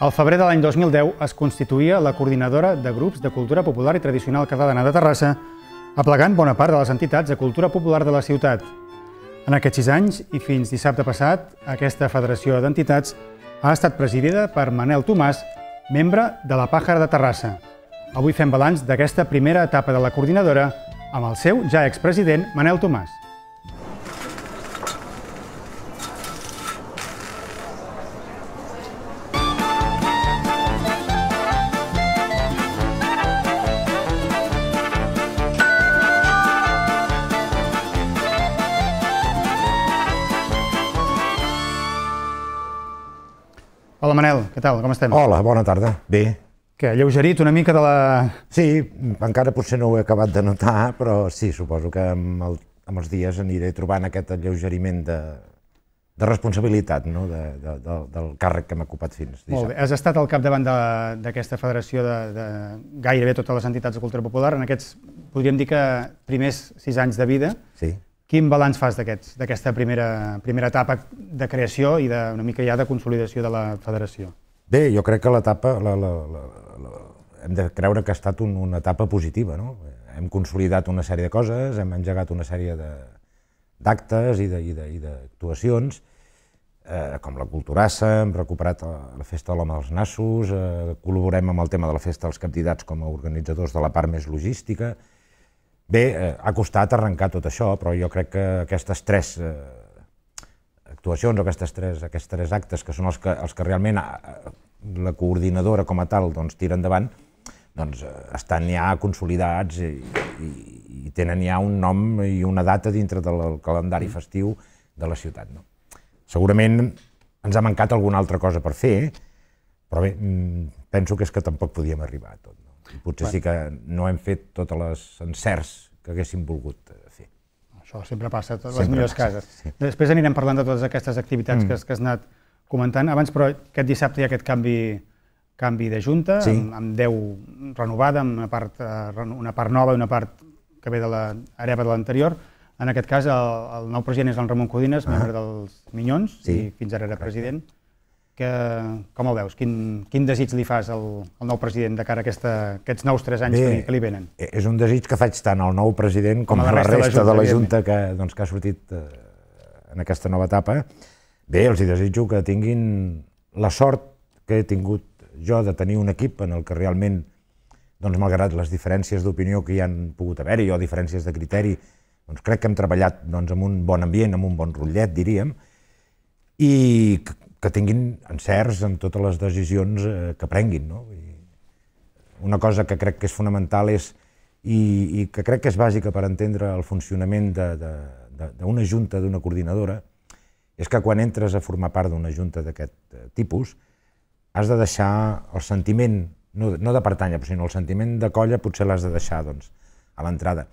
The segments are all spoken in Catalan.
Al febrer de l'any 2010 es constituïa la coordinadora de grups de cultura popular i tradicional catalana de Terrassa, aplegant bona part de les entitats de cultura popular de la ciutat. En aquests sis anys i fins dissabte passat, aquesta federació d'entitats ha estat presidida per Manel Tomàs, membre de la Pàjara de Terrassa. Avui fem balanç d'aquesta primera etapa de la coordinadora amb el seu ja expresident Manel Tomàs. Què tal, com estem? Hola, bona tarda. Bé. Què, lleugerit una mica de la... Sí, encara potser no ho he acabat de notar, però sí, suposo que amb, el, amb els dies aniré trobant aquest alleugeriment de, de responsabilitat no? de, de, de, del càrrec que m'ha ocupat fins dissabte. Molt bé. Has estat al capdavant d'aquesta federació de, de gairebé totes les entitats de cultura popular. En aquests, podríem dir que primers sis anys de vida, sí. Quin balanç fas d'aquesta primera, primera etapa de creació i de, una mica ja de consolidació de la federació? Bé, jo crec que l'etapa, la, la, la, hem de creure que ha estat un, una etapa positiva, no? Hem consolidat una sèrie de coses, hem engegat una sèrie d'actes i d'actuacions, eh, com la culturassa, hem recuperat la, la Festa de l'Home dels Nassos, eh, col·laborem amb el tema de la Festa dels Capdidats com a organitzadors de la part més logística, Bé, eh, ha costat arrencar tot això, però jo crec que aquestes tres eh, actuacions o aquestes tres, aquests tres actes, que són els que, els que realment eh, la coordinadora com a tal doncs, tira endavant, doncs, eh, estan ja consolidats i, i, i tenen ja un nom i una data dintre del calendari mm. festiu de la ciutat. No? Segurament ens ha mancat alguna altra cosa per fer, però bé, mm, penso que és que tampoc podíem arribar a tot. No? I potser bueno. sí que no hem fet totes les encerts que haguéssim volgut eh, fer. Això sempre passa a totes sempre les millors passa, cases. Sí. Després anirem parlant de totes aquestes activitats mm. que, que has anat comentant. Abans, però, aquest dissabte hi ha aquest canvi canvi de junta, sí. amb, amb 10 renovada, amb una part, eh, una part nova i una part que ve de l'hereva de l'anterior. En aquest cas, el, el nou president és el Ramon Codines, ah. membre dels Minyons sí. i fins ara era Correcte. president que, com el veus? Quin, quin desig li fas al, al nou president de cara a aquesta, aquests nous tres anys Bé, que, li, que li venen? Eh, és un desig que faig tant al nou president com, com a la resta, resta de la Junta, de la junta que, doncs, que ha sortit eh, en aquesta nova etapa. Bé, els hi desitjo que tinguin la sort que he tingut jo de tenir un equip en el que realment, doncs, malgrat les diferències d'opinió que hi han pogut haver-hi o diferències de criteri, doncs crec que hem treballat doncs, amb un bon ambient, amb un bon rotllet, diríem, i que tinguin encerts en totes les decisions eh, que prenguin. No? I una cosa que crec que és fonamental és, i, i que crec que és bàsica per entendre el funcionament d'una junta, d'una coordinadora, és que quan entres a formar part d'una junta d'aquest eh, tipus, has de deixar el sentiment, no, no de pertànyer, però sinó el sentiment de colla potser l'has de deixar doncs, a l'entrada.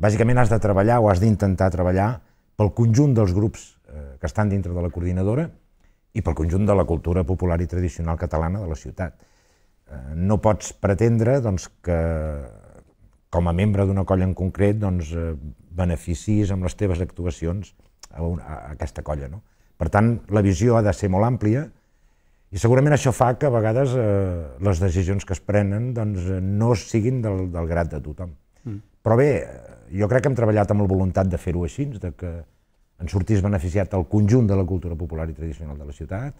Bàsicament has de treballar o has d'intentar treballar pel conjunt dels grups eh, que estan dintre de la coordinadora i pel conjunt de la cultura popular i tradicional catalana de la ciutat. Eh, no pots pretendre doncs, que com a membre d'una colla en concret doncs, eh, beneficis amb les teves actuacions a, una, a aquesta colla. No? Per tant, la visió ha de ser molt àmplia i segurament això fa que a vegades eh, les decisions que es prenen doncs, eh, no siguin del, del grat de tothom. Mm. Però bé, jo crec que hem treballat amb la voluntat de fer-ho així, de que en sortís beneficiat el conjunt de la cultura popular i tradicional de la ciutat,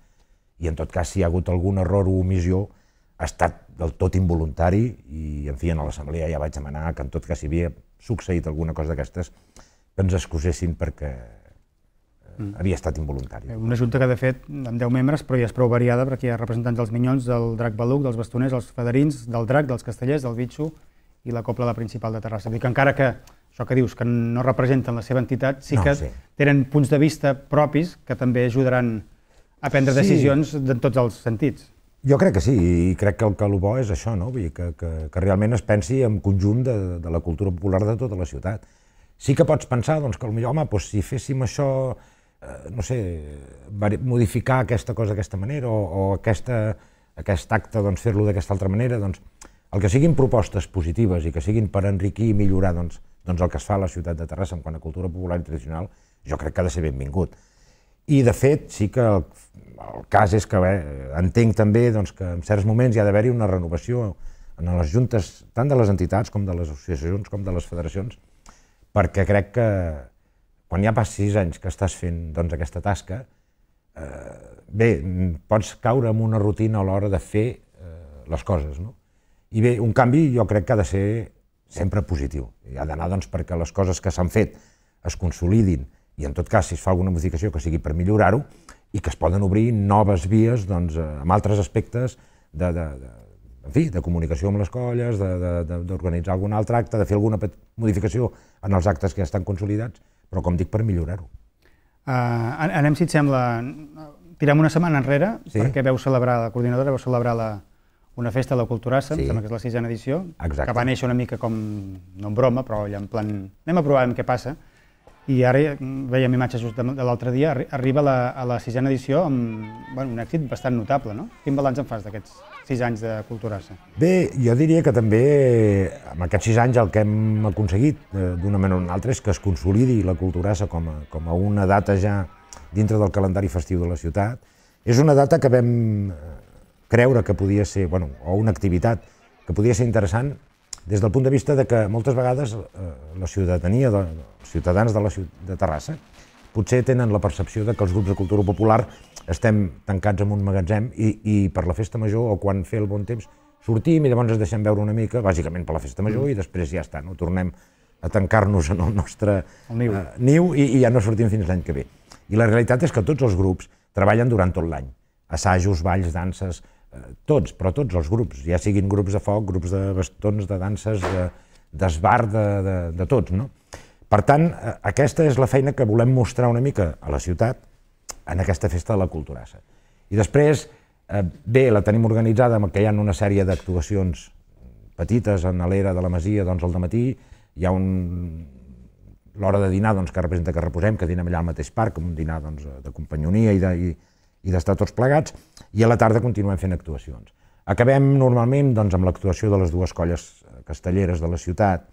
i en tot cas, si hi ha hagut algun error o omissió, ha estat del tot involuntari i, en fi, en l'assemblea ja vaig demanar que en tot cas si havia succeït alguna cosa d'aquestes que ens excusessin perquè eh, mm. havia estat involuntari. Eh, una junta que, de fet, amb 10 membres, però ja és prou variada perquè hi ha representants dels Minyons, del Drac Baluc, dels Bastoners, dels Federins, del Drac, dels Castellers, del Bitxo, i la Copla de principal de Terrassa. Dic, encara que això que dius, que no representen la seva entitat, sí no, que sí. tenen punts de vista propis que també ajudaran a prendre sí. decisions en tots els sentits. Jo crec que sí, i crec que el que el bo és això, no? Vull dir, que, que, que realment es pensi en conjunt de, de la cultura popular de tota la ciutat. Sí que pots pensar doncs, que potser, home, doncs, si féssim això, eh, no sé, modificar aquesta cosa d'aquesta manera o, o aquesta, aquest acte doncs, fer-lo d'aquesta altra manera, doncs, el que siguin propostes positives i que siguin per enriquir i millorar doncs, doncs el que es fa a la ciutat de Terrassa en quant a cultura popular i tradicional, jo crec que ha de ser benvingut. I, de fet, sí que el, el cas és que eh, entenc també doncs, que en certs moments hi ha d'haver-hi una renovació en les juntes, tant de les entitats com de les associacions, com de les federacions, perquè crec que quan ja pas sis anys que estàs fent doncs, aquesta tasca, eh, bé, pots caure en una rutina a l'hora de fer eh, les coses, no? I bé, un canvi jo crec que ha de ser sempre positiu. I ha d'anar doncs, perquè les coses que s'han fet es consolidin i en tot cas, si es fa alguna modificació que sigui per millorar-ho i que es poden obrir noves vies doncs, eh, amb altres aspectes de, de, de, en fi, de comunicació amb les colles, d'organitzar algun altre acte, de fer alguna modificació en els actes que ja estan consolidats, però com dic, per millorar-ho. Uh, anem, si et sembla, tirem una setmana enrere, sí? perquè veu celebrar, la coordinadora veu celebrar la, una festa de la Culturassa, sí. em sembla que és la sisena edició, Exacte. que va néixer una mica com, no en broma, però allà en plan, anem a provar què passa, i ara mm, veiem imatges just de l'altre dia, arriba la, a la sisena edició amb bueno, un èxit bastant notable, no? Quin balanç en fas d'aquests sis anys de Culturassa? Bé, jo diria que també amb aquests sis anys el que hem aconseguit eh, d'una manera o una altra és que es consolidi la Culturassa com a, com a una data ja dintre del calendari festiu de la ciutat. És una data que vam creure que podia ser, bueno, o una activitat que podia ser interessant des del punt de vista de que moltes vegades eh, la ciutadania, els ciutadans de la ciutat de Terrassa, potser tenen la percepció de que els grups de cultura popular estem tancats en un magatzem i, i per la festa major o quan fer el bon temps sortim i llavors ens deixem veure una mica, bàsicament per la festa major, mm. i després ja està, no? tornem a tancar-nos en el nostre el niu, uh, niu i, i ja no sortim fins l'any que ve. I la realitat és que tots els grups treballen durant tot l'any. Assajos, balls, danses, tots, però tots els grups, ja siguin grups de foc, grups de bastons, de danses, d'esbar, de, de, de tots. No? Per tant, eh, aquesta és la feina que volem mostrar una mica a la ciutat en aquesta festa de la culturassa. I després, eh, bé, la tenim organitzada amb que hi ha una sèrie d'actuacions petites en l'era de la Masia, doncs al matí hi ha un l'hora de dinar doncs, que representa que reposem, que dinem allà al mateix parc, un dinar doncs, de companyonia i de, i, i d'estar tots plegats, i a la tarda continuem fent actuacions. Acabem normalment doncs, amb l'actuació de les dues colles eh, castelleres de la ciutat,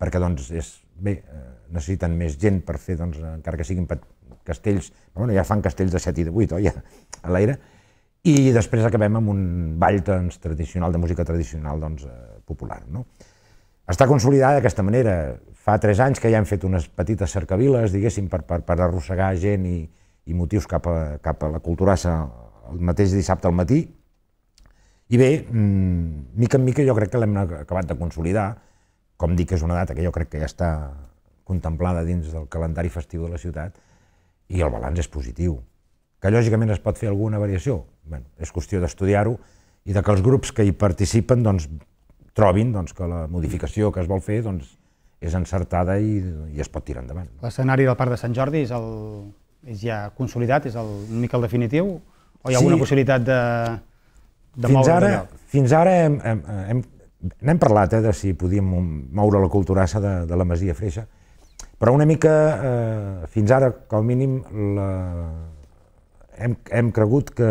perquè doncs, és, bé, eh, necessiten més gent per fer, doncs, encara que siguin castells, bueno, ja fan castells de 7 i de 8, oi, a l'aire, i després acabem amb un ball doncs, tradicional, de música tradicional doncs, eh, popular. No? Està consolidada d'aquesta manera. Fa tres anys que ja hem fet unes petites cercaviles, diguéssim, per, per, per arrossegar gent i, i motius cap a, cap a la culturassa el mateix dissabte al matí. I bé, mm, mica en mica jo crec que l'hem acabat de consolidar, com dic que és una data que jo crec que ja està contemplada dins del calendari festiu de la ciutat, i el balanç és positiu. Que lògicament es pot fer alguna variació, bé, és qüestió d'estudiar-ho i de que els grups que hi participen doncs, trobin doncs, que la modificació que es vol fer doncs, és encertada i, i es pot tirar endavant. L'escenari del Parc de Sant Jordi és el, és ja consolidat, és el, una mica el definitiu, o hi ha alguna possibilitat de, de fins moure ara, Fins ara hem, hem, hem, n'hem parlat eh, de si podíem moure la culturassa de, de la Masia Freixa, però una mica, eh, fins ara, com a mínim, la... hem, hem cregut que,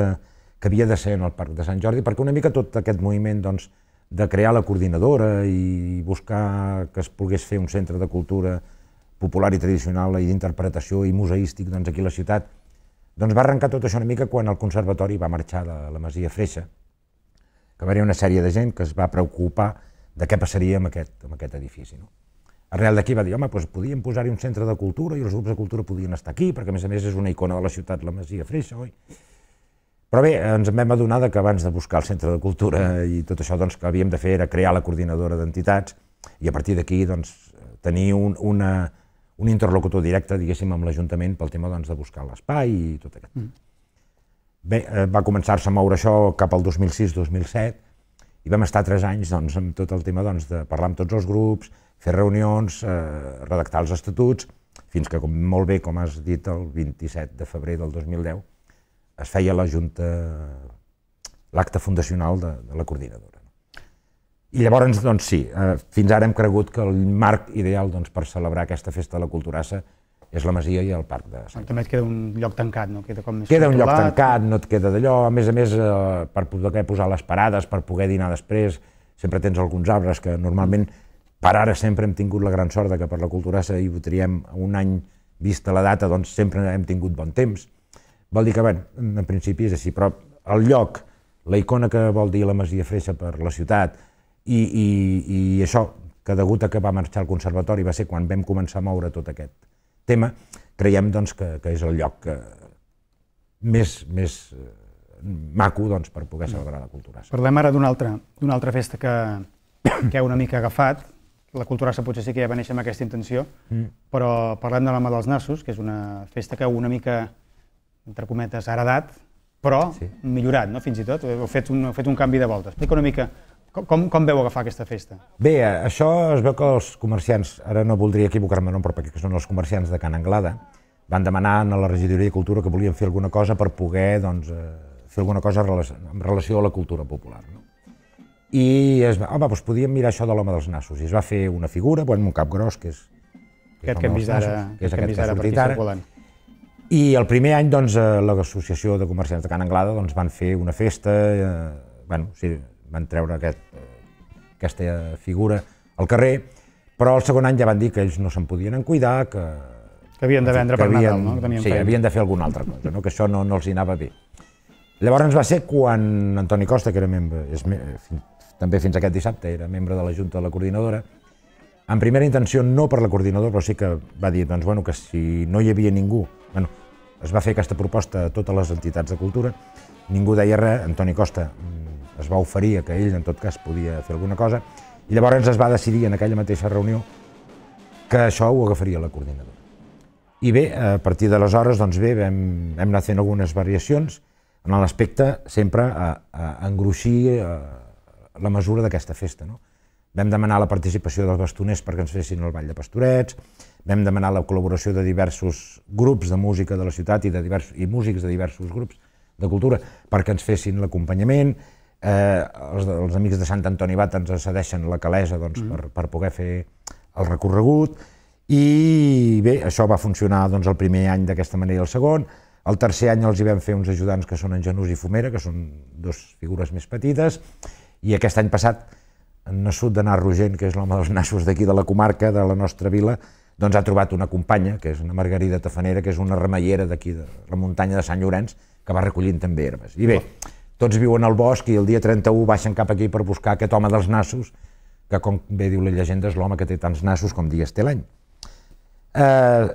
que havia de ser en el Parc de Sant Jordi, perquè una mica tot aquest moviment doncs, de crear la coordinadora i buscar que es pogués fer un centre de cultura popular i tradicional i d'interpretació i museístic doncs, aquí a la ciutat, doncs va arrencar tot això una mica quan el conservatori va marxar de la Masia Freixa, que va haver una sèrie de gent que es va preocupar de què passaria amb aquest, amb aquest edifici. No? Arrel d'aquí va dir, home, doncs podíem posar-hi un centre de cultura i els grups de cultura podien estar aquí, perquè a més a més és una icona de la ciutat, la Masia Freixa, oi? Però bé, ens vam adonar que abans de buscar el centre de cultura i tot això doncs, que havíem de fer era crear la coordinadora d'entitats i a partir d'aquí doncs, tenir un, una, un interlocutor directe, diguéssim, amb l'Ajuntament pel tema doncs, de buscar l'espai i tot aquest. Mm. Bé, eh, va començar-se a moure això cap al 2006-2007 i vam estar tres anys doncs, amb tot el tema doncs, de parlar amb tots els grups, fer reunions, eh, redactar els estatuts, fins que, com molt bé, com has dit, el 27 de febrer del 2010 es feia la Junta, l'acte fundacional de, de la coordinadora. I llavors, doncs sí, eh, fins ara hem cregut que el marc ideal doncs, per celebrar aquesta festa de la Culturassa és la Masia i el Parc de Sant També et queda un lloc tancat, no? Queda, com més queda un lloc tancat, no et queda d'allò, a més a més, eh, per poder posar les parades, per poder dinar després, sempre tens alguns arbres que normalment, per ara sempre hem tingut la gran sort de que per la Culturassa hi votaríem un any vista la data, doncs sempre hem tingut bon temps. Vol dir que, bé, en principi és així, però el lloc, la icona que vol dir la Masia Freixa per la ciutat, i, i, i això, que degut a que va marxar al conservatori, va ser quan vam començar a moure tot aquest tema, creiem doncs, que, que és el lloc que, més, més eh, maco doncs, per poder celebrar la cultura. Parlem ara d'una altra, altra festa que, que heu una mica agafat. La cultura potser sí que ja va néixer amb aquesta intenció, mm. però parlem de la mà dels nassos, que és una festa que heu una mica, entre cometes, heredat, però sí. millorat, no? fins i tot. Heu fet, un, heu fet un canvi de volta. Explica una mica com, com, veu agafar aquesta festa? Bé, això es veu que els comerciants, ara no voldria equivocar-me no, però perquè són els comerciants de Can Anglada, van demanar a la regidoria de cultura que volien fer alguna cosa per poder doncs, eh, fer alguna cosa en relació a la cultura popular. No? I es va, home, doncs podíem mirar això de l'home dels nassos. I es va fer una figura, bueno, un cap gros, que és... Que aquest que hem vist ara, que és aquest que, hem vist ara, que ha sortit ara. I el primer any, doncs, eh, l'Associació de Comerciants de Can Anglada doncs, van fer una festa, eh, bueno, o sigui, van treure aquest, aquesta figura al carrer, però el segon any ja van dir que ells no se'n podien en cuidar, que... Que havien de vendre per havien, Nadal, no? Que tenien sí, feina. havien de fer alguna altra cosa, no? que això no, no els hi anava bé. Llavors va ser quan Antoni Costa, que era membre, és, fins, també fins aquest dissabte era membre de la Junta de la Coordinadora, en primera intenció no per la coordinadora, però sí que va dir doncs, bueno, que si no hi havia ningú, bueno, es va fer aquesta proposta a totes les entitats de cultura, ningú deia res, Antoni Costa es va oferir a que ell en tot cas podia fer alguna cosa i llavors es va decidir en aquella mateixa reunió que això ho agafaria la coordinadora. I bé, a partir d'aleshores, doncs bé, vam, hem anar fent algunes variacions en l'aspecte sempre a, a engruixir a, eh, la mesura d'aquesta festa. No? Vam demanar la participació dels bastoners perquè ens fessin el ball de pastorets, vam demanar la col·laboració de diversos grups de música de la ciutat i, de divers, i músics de diversos grups de cultura perquè ens fessin l'acompanyament, eh, els, els amics de Sant Antoni Bat ens cedeixen la calesa doncs, mm. per, per poder fer el recorregut i bé, això va funcionar doncs, el primer any d'aquesta manera i el segon. El tercer any els hi vam fer uns ajudants que són en Genús i Fumera, que són dos figures més petites, i aquest any passat en Nassut d'anar Rogent, que és l'home dels nassos d'aquí de la comarca, de la nostra vila, doncs ha trobat una companya, que és una Margarida Tafanera, que és una remeiera d'aquí, de la muntanya de Sant Llorenç, que va recollint també herbes. I bé, oh tots viuen al bosc i el dia 31 baixen cap aquí per buscar aquest home dels nassos, que com bé diu la llegenda és l'home que té tants nassos com dies té l'any. Eh,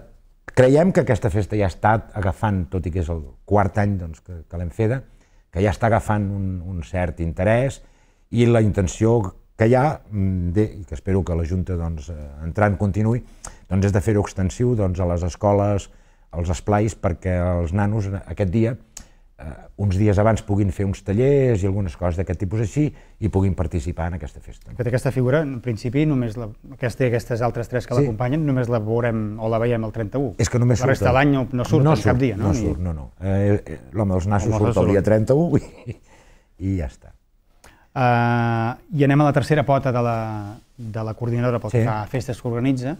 creiem que aquesta festa ja ha estat agafant, tot i que és el quart any doncs, que, que l'hem feta, que ja està agafant un, un cert interès i la intenció que hi ha, de, mm, i que espero que la Junta doncs, eh, entrant continuï, doncs és de fer-ho extensiu doncs, a les escoles, als esplais, perquè els nanos aquest dia eh, uns dies abans puguin fer uns tallers i algunes coses d'aquest tipus així i puguin participar en aquesta festa. Fet aquesta figura, en principi, només la, aquesta i aquestes altres tres que sí. l'acompanyen, només la veurem o la veiem el 31. És que només la resta de l'any no, no surt no cap dia, no? No surt, no, no. Eh, eh L'home dels nassos surt, surt el dia 31 i, i ja està. Uh, I anem a la tercera pota de la, de la coordinadora pel sí. que fa festes que organitza,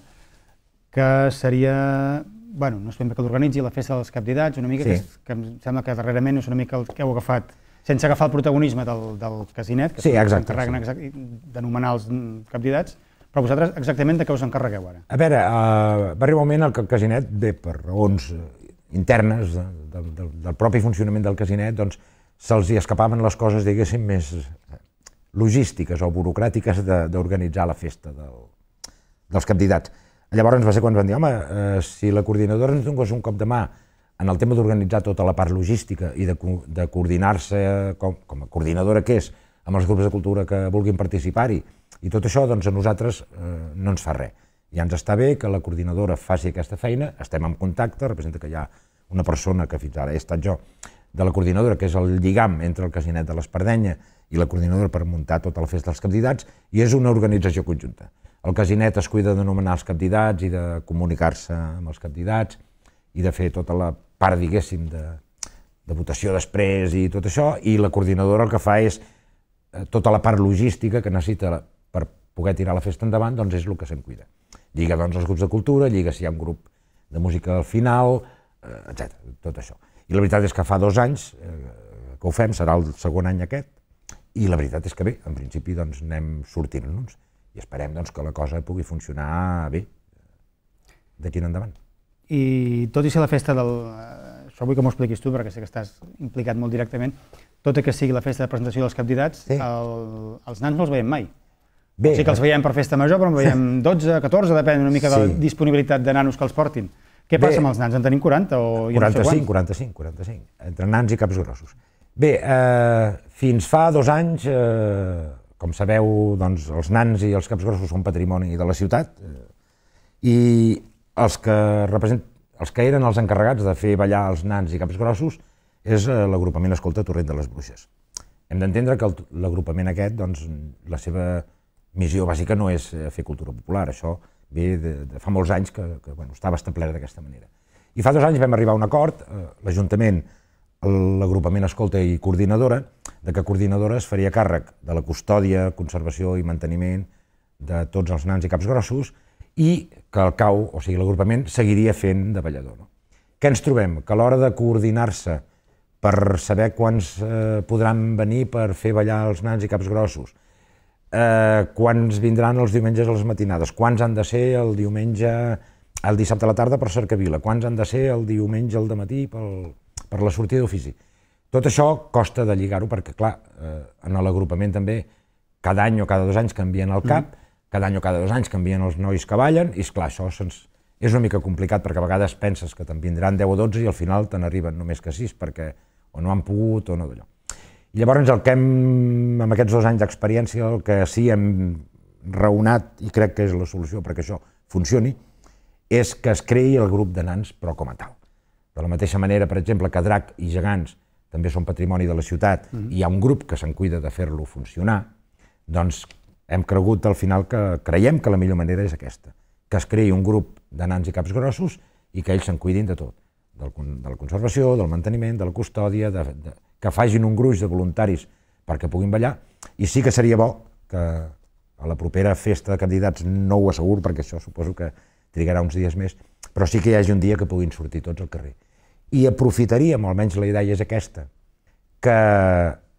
que seria bueno, no sempre que l'organitzi, la festa dels capdidats, una mica, sí. que, que em sembla que darrerament és una mica el que heu agafat, sense agafar el protagonisme del, del casinet, que sí, s'encarreguen sí. d'anomenar els capdidats, però vosaltres exactament de què us encarregueu ara? A veure, uh, va arribar un moment el que el casinet, bé, per raons internes de, de, de, del propi funcionament del casinet, doncs se'ls escapaven les coses, diguéssim, més eh, logístiques o burocràtiques d'organitzar la festa del, dels candidats. Llavors va ser quan ens van dir, home, eh, si la coordinadora ens donés un cop de mà en el tema d'organitzar tota la part logística i de, de coordinar-se com, com a coordinadora que és amb els grups de cultura que vulguin participar-hi i tot això doncs a nosaltres eh, no ens fa res. Ja ens està bé que la coordinadora faci aquesta feina, estem en contacte, representa que hi ha una persona que fins ara he estat jo, de la coordinadora, que és el lligam entre el casinet de l'Espardenya i la coordinadora per muntar tota la festa dels candidats, i és una organització conjunta. El casinet es cuida de nomenar els candidats i de comunicar-se amb els candidats i de fer tota la part, diguéssim, de, de votació després i tot això, i la coordinadora el que fa és eh, tota la part logística que necessita per poder tirar la festa endavant, doncs és el que se'n cuida. Lliga doncs els grups de cultura, lliga si hi ha un grup de música al final, eh, etc. tot això. I la veritat és que fa dos anys eh, que ho fem, serà el segon any aquest, i la veritat és que bé, en principi doncs anem sortint-nos i esperem doncs, que la cosa pugui funcionar bé eh, d'aquí en endavant. I tot i ser la festa del... Eh, això vull que m'ho expliquis tu, perquè sé que estàs implicat molt directament. Tot i que sigui la festa de presentació dels candidats, sí. el, els nans no els veiem mai. Bé, o sigui que els eh. veiem per festa major, però en veiem 12, 14, depèn una mica sí. de la disponibilitat de nanos que els portin. Què Bé, passa amb els nans? En tenim 40 o 45, no 45, 45, entre nans i caps grossos. Bé, eh, fins fa dos anys eh, com sabeu, doncs, els nans i els caps grossos són patrimoni de la ciutat eh, i els que, represent... els que eren els encarregats de fer ballar els nans i caps grossos és eh, l'agrupament Escolta Torrent de les Bruixes. Hem d'entendre que l'agrupament aquest, doncs, la seva missió bàsica no és eh, fer cultura popular, això ve de, de fa molts anys que, que bueno, estava establert d'aquesta manera. I fa dos anys vam arribar a un acord, eh, l'Ajuntament l'agrupament escolta i coordinadora, de que coordinadora es faria càrrec de la custòdia, conservació i manteniment de tots els nans i caps grossos i que el cau, o sigui l'agrupament, seguiria fent de ballador. No? Què ens trobem? Que a l'hora de coordinar-se per saber quants eh, podran venir per fer ballar els nans i caps grossos, eh, quants vindran els diumenges a les matinades, quants han de ser el diumenge, el dissabte a la tarda per Cercavila, quants han de ser el diumenge al matí pel, per la sortida d'ofici. Tot això costa de lligar-ho perquè, clar, eh, en l'agrupament també cada any o cada dos anys canvien el cap, mm. cada any o cada dos anys canvien els nois que ballen, i esclar, això se'ns, és una mica complicat perquè a vegades penses que te'n vindran 10 o 12 i al final te n'arriben només que 6 perquè o no han pogut o no d'allò. I llavors el que hem, amb aquests dos anys d'experiència, el que sí hem raonat i crec que és la solució perquè això funcioni, és que es creï el grup de nans però com a tal. De la mateixa manera, per exemple, que drac i gegants també són patrimoni de la ciutat mm -hmm. i hi ha un grup que se'n cuida de fer-lo funcionar, doncs hem cregut al final que creiem que la millor manera és aquesta, que es creï un grup de nans i caps grossos i que ells se'n cuidin de tot, del, de la conservació, del manteniment, de la custòdia, de, de, que facin un gruix de voluntaris perquè puguin ballar, i sí que seria bo que a la propera festa de candidats no ho asseguro perquè això suposo que trigarà uns dies més, però sí que hi hagi un dia que puguin sortir tots al carrer i aprofitaríem, almenys la idea és aquesta, que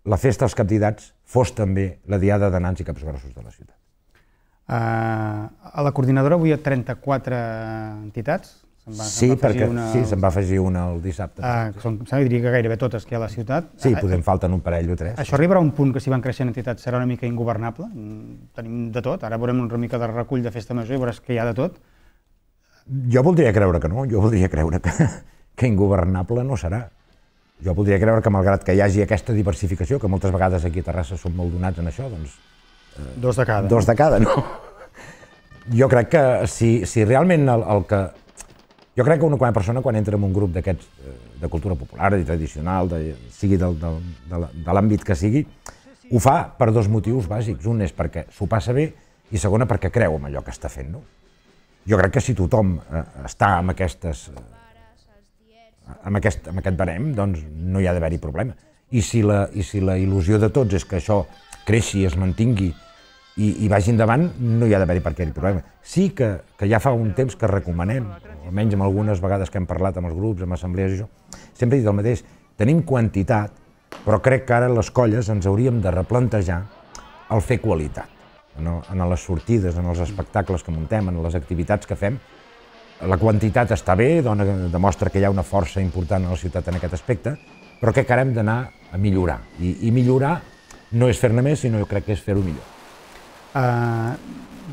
la festa dels candidats fos també la diada de nans i caps grossos de la ciutat. Uh, a la coordinadora avui hi ha 34 entitats. Se'n va, sí, se va perquè una... sí, se'n va afegir una el dissabte. Uh, ah, sí. són, sembla diria que gairebé totes que hi ha a la ciutat. Sí, uh, podem falten un parell o tres. Això arribarà a un punt que si van creixent entitats serà una mica ingovernable. Mm, tenim de tot. Ara veurem una mica de recull de festa major i veuràs que hi ha de tot. Jo voldria creure que no, jo voldria creure que, que ingovernable no serà. Jo podria creure que, malgrat que hi hagi aquesta diversificació, que moltes vegades aquí a Terrassa som molt donats en això, doncs... Eh, dos de cada. Dos de cada, no? Jo crec que si, si realment el, el que... Jo crec que una, persona quan entra en un grup d'aquests eh, de cultura popular i tradicional, de, sigui del, del, de l'àmbit que sigui, ho fa per dos motius bàsics. Un és perquè s'ho passa bé i segona perquè creu en allò que està fent. No? Jo crec que si tothom eh, està amb aquestes eh, amb aquest, amb aquest barem doncs, no hi ha d'haver-hi problema. I si, la, I si la il·lusió de tots és que això creixi, es mantingui i, i vagi endavant, no hi ha d'haver-hi per què hi problema. Sí que, que ja fa un temps que recomanem, almenys amb algunes vegades que hem parlat amb els grups, amb assemblees i això, sempre he dit el mateix, tenim quantitat, però crec que ara les colles ens hauríem de replantejar el fer qualitat en, en les sortides, en els espectacles que muntem, en les activitats que fem, la quantitat està bé, dona, demostra que hi ha una força important a la ciutat en aquest aspecte, però què que hem d'anar a millorar. I, I millorar no és fer-ne més, sinó jo crec que és fer-ho millor. Uh,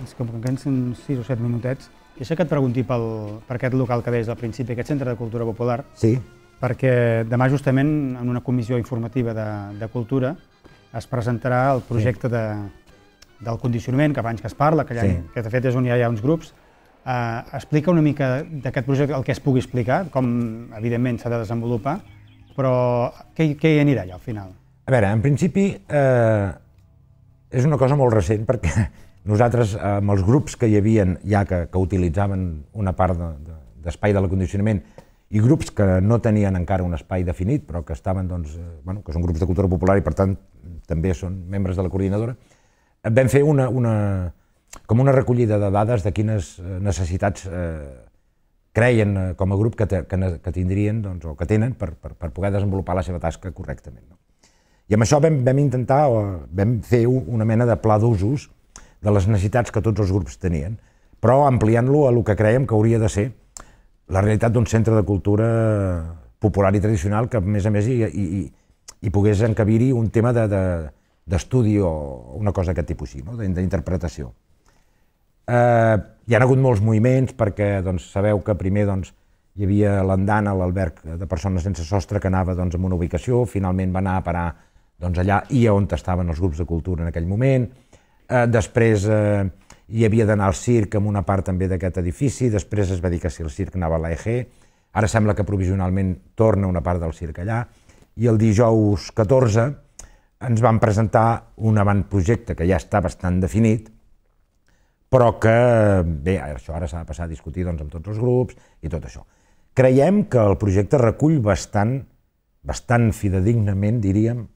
és com que ens uns 6 o 7 minutets, deixa que et pregunti pel, per aquest local que deies al principi, aquest Centre de Cultura Popular, sí. perquè demà justament en una comissió informativa de, de cultura es presentarà el projecte sí. de, del condicionament, que abans que es parla, que, ha, sí. que de fet és on ja hi ha uns grups, Eh, explica una mica d'aquest projecte el que es pugui explicar, com evidentment s'ha de desenvolupar, però què, què hi anirà allà al final? A veure, en principi eh, és una cosa molt recent perquè nosaltres, eh, amb els grups que hi havien ja que, que utilitzaven una part d'espai de, de, de l'acondicionament i grups que no tenien encara un espai definit, però que estaven, doncs, eh, bueno, que són grups de cultura popular i, per tant, també són membres de la coordinadora, eh, vam fer una, una, com una recollida de dades de quines eh, necessitats eh, creien eh, com a grup que, que, que tindrien doncs, o que tenen per, per, per poder desenvolupar la seva tasca correctament. No? I amb això vam, vam intentar, o vam fer una mena de pla d'usos de les necessitats que tots els grups tenien, però ampliant-lo a el que creiem que hauria de ser la realitat d'un centre de cultura popular i tradicional que, a més a més, hi, hi, hi pogués encabir-hi un tema d'estudi de, de, o una cosa d'aquest tipus així, no? d'interpretació. De, Eh, hi ha hagut molts moviments perquè doncs, sabeu que primer doncs, hi havia l'Andana, l'alberg de persones sense sostre, que anava doncs, en una ubicació, finalment va anar a parar doncs, allà i on estaven els grups de cultura en aquell moment. Eh, després eh, hi havia d'anar al circ en una part també d'aquest edifici, després es va dir que si el circ anava a l'AEG, ara sembla que provisionalment torna una part del circ allà, i el dijous 14 ens van presentar un avantprojecte que ja està bastant definit, però que, bé, això ara s'ha de passar a discutir doncs, amb tots els grups i tot això. Creiem que el projecte recull bastant, bastant fidedignament, diríem,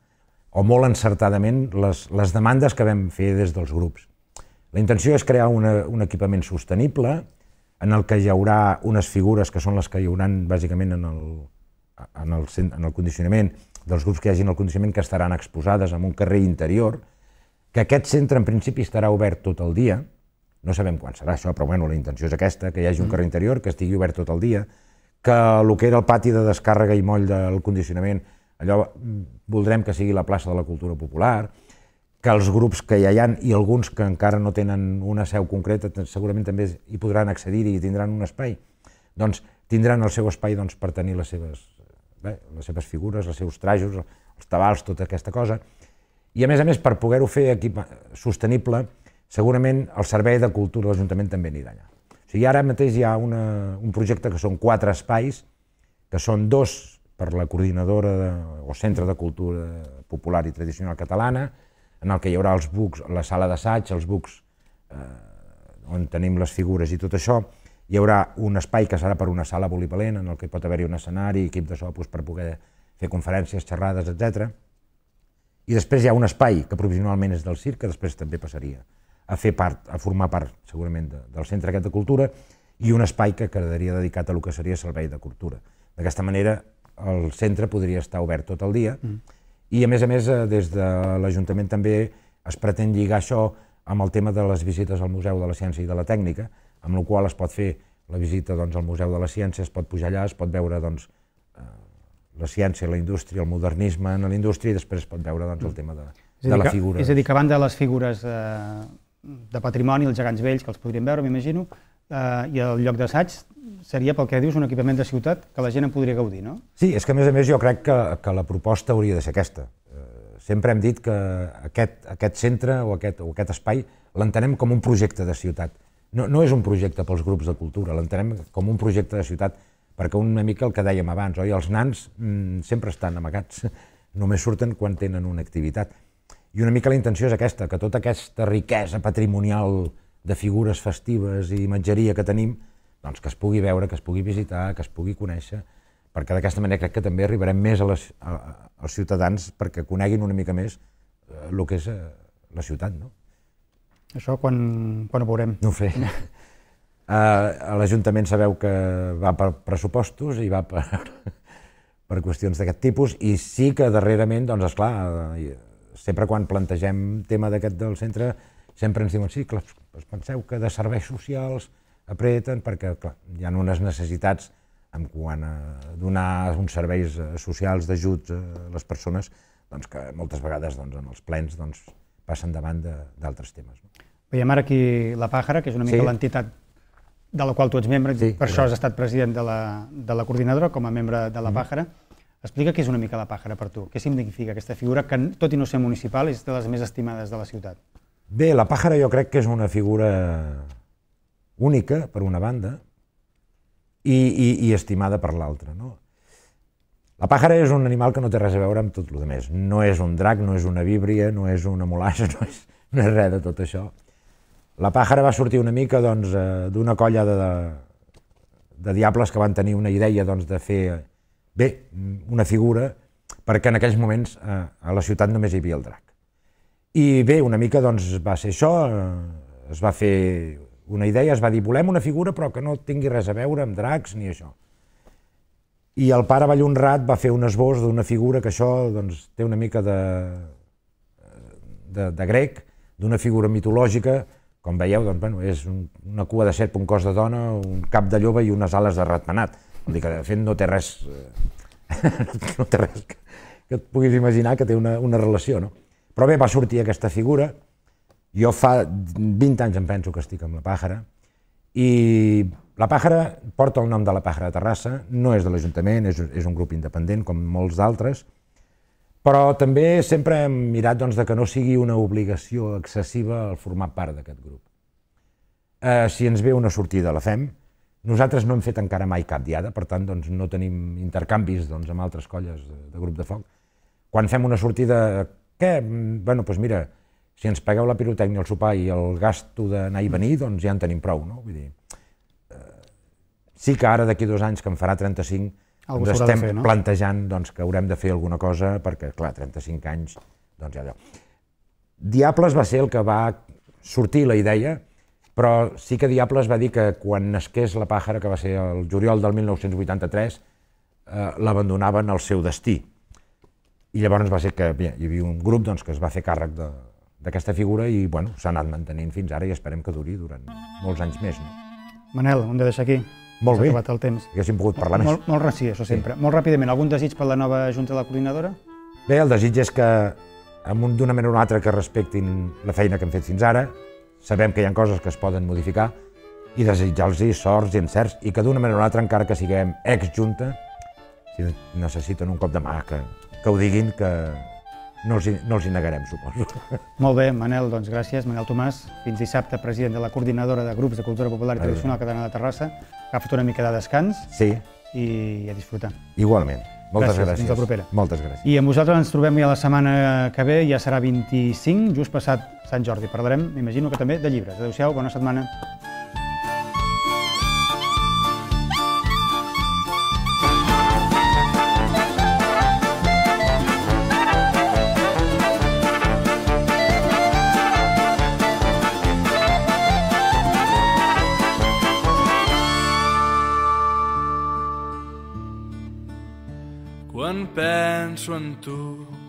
o molt encertadament, les, les demandes que vam fer des dels grups. La intenció és crear una, un equipament sostenible, en el que hi haurà unes figures que són les que hi hauran bàsicament en el, en el, en el condicionament dels grups que hi hagin el condicionament que estaran exposades en un carrer interior, que aquest centre en principi estarà obert tot el dia, no sabem quan serà això, però bueno, la intenció és aquesta, que hi hagi un mm. carrer interior, que estigui obert tot el dia, que el que era el pati de descàrrega i moll del condicionament, allò mm, voldrem que sigui la plaça de la cultura popular, que els grups que ja hi ha i alguns que encara no tenen una seu concreta segurament també hi podran accedir i tindran un espai. Doncs tindran el seu espai doncs, per tenir les seves, bé, les seves figures, els seus trajos, els tabals, tota aquesta cosa. I a més a més, per poder-ho fer equip sostenible, segurament el Servei de Cultura de l'Ajuntament també anirà allà. O sigui, ara mateix hi ha una, un projecte que són quatre espais, que són dos per la coordinadora de, o Centre de Cultura Popular i Tradicional Catalana, en el que hi haurà els bucs, la sala d'assaig, els bucs eh, on tenim les figures i tot això, hi haurà un espai que serà per una sala bolivalent, en el que pot haver-hi un escenari, equip de sopos per poder fer conferències, xerrades, etc. I després hi ha un espai que provisionalment és del circ, que després també passaria a fer part, a formar part, segurament, de, del Centre aquest de Cultura i un espai que quedaria dedicat a lo que seria Servei de Cultura. D'aquesta manera, el centre podria estar obert tot el dia mm. i, a més a més, eh, des de l'Ajuntament també es pretén lligar això amb el tema de les visites al Museu de la Ciència i de la Tècnica, amb la qual es pot fer la visita doncs, al Museu de la Ciència, es pot pujar allà, es pot veure doncs, eh, la ciència, la indústria, el modernisme en la indústria i després es pot veure doncs, el mm. tema de, de la figura. És a dir, que a banda de les figures eh, de patrimoni, els gegants vells, que els podríem veure, m'imagino, eh, i el lloc d'assaig seria, pel que dius, un equipament de ciutat que la gent en podria gaudir, no? Sí, és que a més a més jo crec que, que la proposta hauria de ser aquesta. Eh, sempre hem dit que aquest, aquest centre o aquest, o aquest espai l'entenem com un projecte de ciutat. No, no és un projecte pels grups de cultura, l'entenem com un projecte de ciutat, perquè una mica el que dèiem abans, oi? Els nans mm, sempre estan amagats, només surten quan tenen una activitat. I una mica la intenció és aquesta, que tota aquesta riquesa patrimonial de figures festives i imatgeria que tenim, doncs que es pugui veure, que es pugui visitar, que es pugui conèixer, perquè d'aquesta manera crec que també arribarem més a les, a, als ciutadans perquè coneguin una mica més el eh, que és eh, la ciutat. No? Això quan, quan ho veurem? No ho sé. a eh, l'Ajuntament sabeu que va per pressupostos i va per, per qüestions d'aquest tipus i sí que darrerament, doncs esclar, sempre quan plantegem tema d'aquest del centre, sempre ens diuen, sí, clar, doncs penseu que de serveis socials apreten perquè clar, hi ha unes necessitats en quant a donar uns serveis eh, socials d'ajut a les persones doncs que moltes vegades doncs, en els plens doncs, passen davant d'altres temes. No? Veiem ara aquí la Pàjara, que és una mica sí. l'entitat de la qual tu ets membre, sí, per exacte. això has estat president de la, de la coordinadora com a membre de la mm-hmm. Pàjara. Mm -hmm. Explica què és una mica la pàjara per tu, què significa aquesta figura que, tot i no ser municipal, és de les més estimades de la ciutat. Bé, la pàjara jo crec que és una figura única, per una banda, i, i, i estimada per l'altra. No? La pàjara és un animal que no té res a veure amb tot el més. No és un drac, no és una víbria, no és una molassa, no és, no és res de tot això. La pàjara va sortir una mica doncs, eh, d'una doncs, colla de, de, de diables que van tenir una idea doncs, de fer Bé, mm, una figura, perquè en aquells moments eh, a la ciutat només hi havia el drac. I bé, una mica doncs va ser això, eh, es va fer una idea, es va dir volem una figura però que no tingui res a veure amb dracs ni això. I el pare Vallonrat va fer un esbós d'una figura que això doncs, té una mica de, de, de grec, d'una figura mitològica, com veieu, doncs, bueno, és un, una cua de serp, un cos de dona, un cap de lloba i unes ales de ratpenat. Vull dir que, de fet, no té res, eh, no té res que, que et puguis imaginar que té una, una relació, no? Però bé, va sortir aquesta figura, jo fa 20 anys em penso que estic amb la Pàjara, i la Pàjara porta el nom de la Pàjara de Terrassa, no és de l'Ajuntament, és, és un grup independent, com molts d'altres, però també sempre hem mirat doncs, de que no sigui una obligació excessiva el formar part d'aquest grup. Eh, si ens ve una sortida, la fem, nosaltres no hem fet encara mai cap diada, per tant doncs, no tenim intercanvis doncs, amb altres colles de, de grup de foc. Quan fem una sortida, què? Bueno, doncs mira, si ens pagueu la pirotècnia, el sopar i el gasto d'anar i mm. venir, doncs ja en tenim prou, no? Vull dir, eh, sí que ara d'aquí dos anys, que en farà 35, Algú ens estem fer, no? plantejant doncs, que haurem de fer alguna cosa, perquè, clar, 35 anys, doncs ja allò. Diables va ser el que va sortir la idea, però sí que Diables va dir que quan nasqués la pàjara, que va ser el juliol del 1983, eh, l'abandonaven al seu destí. I llavors va ser que bé, hi havia un grup doncs, que es va fer càrrec d'aquesta figura i bueno, s'ha anat mantenint fins ara i esperem que duri durant molts anys més. No? Manel, on de deixar aquí? Molt bé, acabat el temps. haguéssim pogut parlar més. Molt, molt, això sempre. Sí. Molt ràpidament, algun desig per la nova Junta de la Coordinadora? Bé, el desig és que, d'una manera o una altra, que respectin la feina que hem fet fins ara, Sabem que hi ha coses que es poden modificar i desitjar-los sorts i encerts i que d'una manera o una altra, encara que siguem ex-junta, si necessiten un cop de mà, que, que ho diguin, que no els, no els hi negarem, suposo. Molt bé, Manel, doncs gràcies. Manel Tomàs, fins dissabte, president de la Coordinadora de Grups de Cultura Popular i Tradicional Catalana de Terrassa. Agafa't una mica de descans. Sí. I a disfrutar. Igualment. Moltes gràcies. gràcies. Fins la propera. Moltes gràcies. I amb vosaltres ens trobem ja la setmana que ve, ja serà 25, just passat Sant Jordi. Parlarem, m'imagino que també, de llibres. Adéu-siau, bona setmana. To.